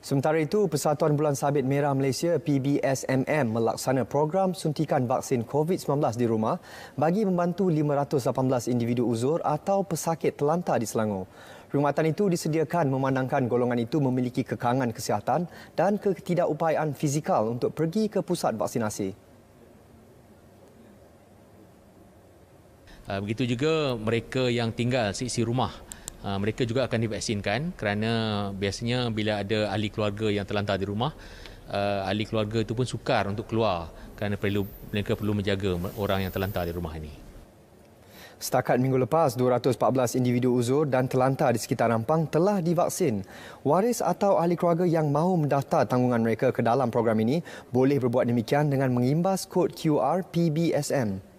Sementara itu, Persatuan Bulan Sabit Merah Malaysia PBSMM melaksana program suntikan vaksin COVID-19 di rumah bagi membantu 518 individu uzur atau pesakit telantar di Selangor. Perkhidmatan itu disediakan memandangkan golongan itu memiliki kekangan kesihatan dan ketidakupayaan fizikal untuk pergi ke pusat vaksinasi. Ah, begitu juga mereka yang tinggal sisi rumah Ah, mereka juga akan divaksinkan kerana biasanya bila ada ahli keluarga yang terlantar di rumah uh, ahli keluarga itu pun sukar untuk keluar kerana perlu mereka perlu menjaga orang yang terlantar di rumah ini Setakat minggu lepas, 214 individu uzur dan terlantar di sekitar Rampang telah divaksin. Waris atau ahli keluarga yang mahu mendaftar tanggungan mereka ke dalam program ini boleh berbuat demikian dengan mengimbas kod QR PBSM.